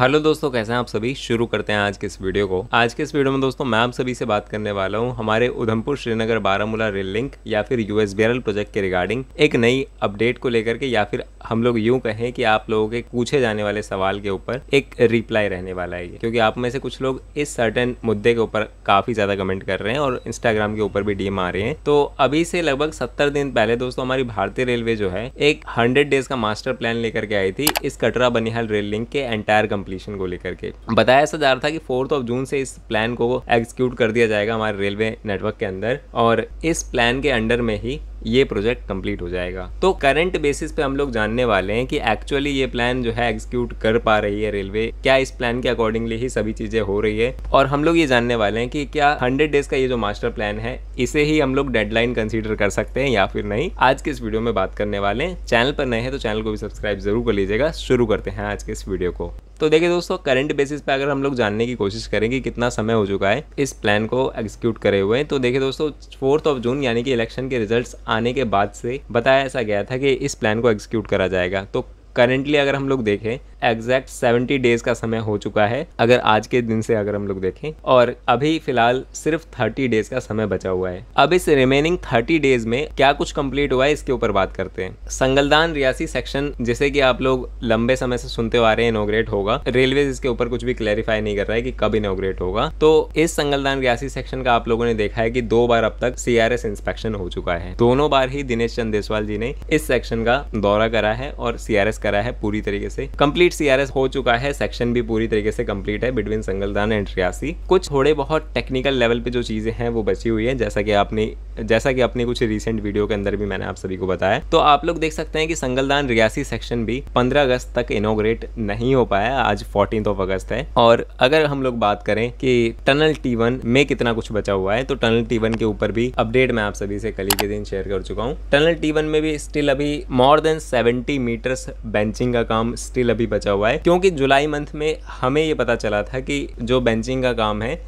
hello दोस्तों कैसे हैं आप सभी शुरू करते हैं आज के इस वीडियो को आज के इस वीडियो में दोस्तों मैं आप सभी से बात करने वाला हूं हमारे उधमपुर श्रीनगर बारामूला रेल लिंक या फिर यूएसबीआरएल प्रोजेक्ट के रिगार्डिंग एक नई अपडेट को लेकर के या फिर हम लोग यूं कहें कि आप लोगों के पूछे जाने वाले सवाल के ऊपर एक रिप्लाई रहने वाला है क्योंकि आप में से कुछ लोग इस सर्टन मुद्दे के ऊपर काफी ज्यादा कमेंट कर रहे हैं और इंस्टाग्राम के ऊपर भी डीएम आ रहे हैं तो अभी से लगभग सत्तर दिन पहले दोस्तों हमारी भारतीय रेलवे जो है एक हंड्रेड डेज का मास्टर प्लान लेकर के आई थी इस कटरा बनिहाल रेल लिंक के एंटायर कंपनी कंप्लीशन को लेकर के बताया ऐसा जा रहा था कि फोर्थ ऑफ जून से इस प्लान को एग्जीक्यूट कर दिया जाएगा हमारे रेलवे नेटवर्क के अंदर और इस प्लान के अंडर में ही ये प्रोजेक्ट कंप्लीट हो जाएगा तो करंट बेसिस पे हम लोग जानने वाले हैं कि एक्चुअली ये प्लान जो है एग्जीक्यूट कर पा रही है रेलवे क्या इस प्लान के अकॉर्डिंगली ही सभी चीजें हो रही है और हम लोग ये जानने वाले हैं कि क्या हंड्रेड डेज का ये जो मास्टर प्लान है इसे ही हम लोग डेडलाइन कंसिडर कर सकते हैं या फिर नहीं आज के इस वीडियो में बात करने वाले हैं चैनल पर नए हैं तो चैनल को भी सब्सक्राइब जरूर कर लीजिएगा शुरू करते हैं आज के इस वीडियो को तो देखिए दोस्तों करंट बेसिस पे अगर हम लोग जानने की कोशिश करें कि कितना समय हो चुका है इस प्लान को एग्जीक्यूट करे हुए तो देखिए दोस्तों फोर्थ ऑफ जून यानी कि इलेक्शन के रिजल्ट्स आने के बाद से बताया ऐसा गया था कि इस प्लान को एग्जीक्यूट करा जाएगा तो करेंटली अगर हम लोग देखें एग्जैक्ट सेवेंटी डेज का समय हो चुका है अगर आज के दिन से अगर हम लोग देखें और अभी फिलहाल सिर्फ थर्टी डेज का समय बचा हुआ है अब इस रिमेनिंग थर्टी डेज में क्या कुछ कंप्लीट हुआ है इसके ऊपर बात करते हैं संगलदान रियासी सेक्शन जैसे कि आप लोग लंबे समय से सुनते आ रहे हैं इनोग्रेट होगा रेलवे इसके ऊपर कुछ भी क्लैरिफाई नहीं कर रहा है कि कब इनोग्रेट होगा तो इस संगलदान रियासी सेक्शन का आप लोगों ने देखा है कि दो बार अब तक सीआरएस इंस्पेक्शन हो चुका है दोनों बार ही दिनेश चंद देसवाल जी ने इस सेक्शन का दौरा करा है और सीआरएस करा है पूरी तरीके से कंप्लीट कंप्लीट सीआरएस हो चुका है सेक्शन भी पूरी तरीके से कंप्लीट है बिटवीन संगलदान एंड रियासी कुछ थोड़े बहुत टेक्निकल लेवल पे जो चीज़ें हैं वो बची हुई है जैसा कि आपने जैसा कि अपने कुछ रिसेंट वीडियो के अंदर भी मैंने आप सभी को बताया तो आप लोग देख सकते हैं कि संगलदान रियासी सेक्शन भी पंद्रह अगस्त तक इनोग्रेट नहीं हो पाया आज फोर्टीन ऑफ अगस्त है और अगर हम लोग बात करें कि टनल टी में कितना कुछ बचा हुआ है तो टनल टी के ऊपर भी अपडेट मैं आप सभी से कल के दिन शेयर कर चुका हूँ टनल टी में भी स्टिल अभी more than seventy metres benching का काम स्टिल अभी बचा हुआ है क्योंकि जुलाई मंथ में हमें ये पता चला था कि जो बेंचिंग का काम है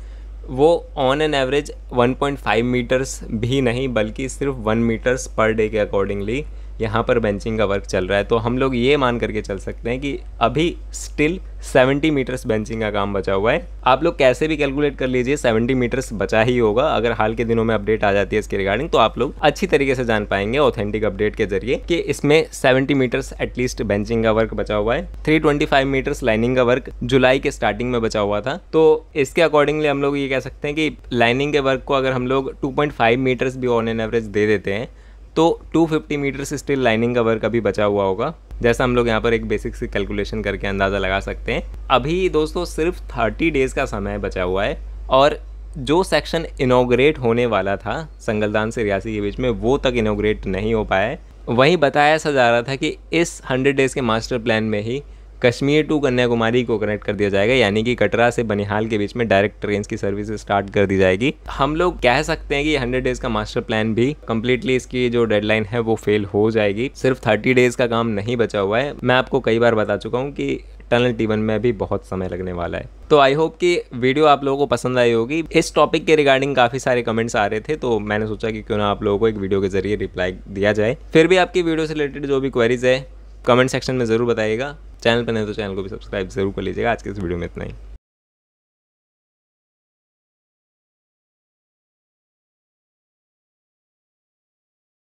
वो ऑन एन एवरेज 1.5 मीटर्स भी नहीं बल्कि सिर्फ 1 मीटर्स पर डे के अकॉर्डिंगली यहाँ पर बेंचिंग का वर्क चल रहा है तो हम लोग ये मान करके चल सकते हैं कि अभी स्टिल 70 मीटर्स बेंचिंग का काम बचा हुआ है आप लोग कैसे भी कैलकुलेट कर लीजिए 70 मीटर्स बचा ही होगा अगर हाल के दिनों में अपडेट आ जाती है इसके रिगार्डिंग तो आप लोग अच्छी तरीके से जान पाएंगे ऑथेंटिक अपडेट के जरिए कि इसमें 70 मीटर्स एटलीस्ट बेंचिंग का वर्क बचा हुआ है 325 मीटर्स लाइनिंग का वर्क जुलाई के स्टार्टिंग में बचा हुआ था तो इसके अकॉर्डिंगली हम लोग ये कह सकते हैं कि लाइनिंग के वर्क को अगर हम लोग टू मीटर्स भी ऑन एन एवरेज दे देते हैं तो 250 मीटर से स्टिल लाइनिंग का वर्क अभी बचा हुआ होगा जैसा हम लोग यहाँ पर एक बेसिक सी कैलकुलेशन करके अंदाज़ा लगा सकते हैं अभी दोस्तों सिर्फ 30 डेज़ का समय बचा हुआ है और जो सेक्शन इनोग्रेट होने वाला था संगलदान से रियासी के बीच में वो तक इनोग्रेट नहीं हो पाया है वहीं बताया सा जा रहा था कि इस हंड्रेड डेज़ के मास्टर प्लान में ही कश्मीर टू कन्याकुमारी को कनेक्ट कर दिया जाएगा यानी कि कटरा से बनिहाल के बीच में डायरेक्ट ट्रेन की सर्विस स्टार्ट कर दी जाएगी हम लोग कह सकते हैं कि हंड्रेड डेज का मास्टर प्लान भी कम्प्लीटली इसकी जो डेडलाइन है वो फेल हो जाएगी सिर्फ थर्टी डेज का काम नहीं बचा हुआ है मैं आपको कई बार बता चुका हूँ कि टनल टी में भी बहुत समय लगने वाला है तो आई होप कि वीडियो आप लोगों को पसंद आई होगी इस टॉपिक के रिगार्डिंग काफ़ी सारे कमेंट्स आ रहे थे तो मैंने सोचा कि क्यों ना आप लोगों को एक वीडियो के जरिए रिप्लाई दिया जाए फिर भी आपकी वीडियो से रिलेटेड जो भी क्वेरीज है कमेंट सेक्शन में ज़रूर बताइएगा चैनल पर नहीं तो चैनल को भी सब्सक्राइब जरूर कर लीजिएगा आज के इस वीडियो में इतना ही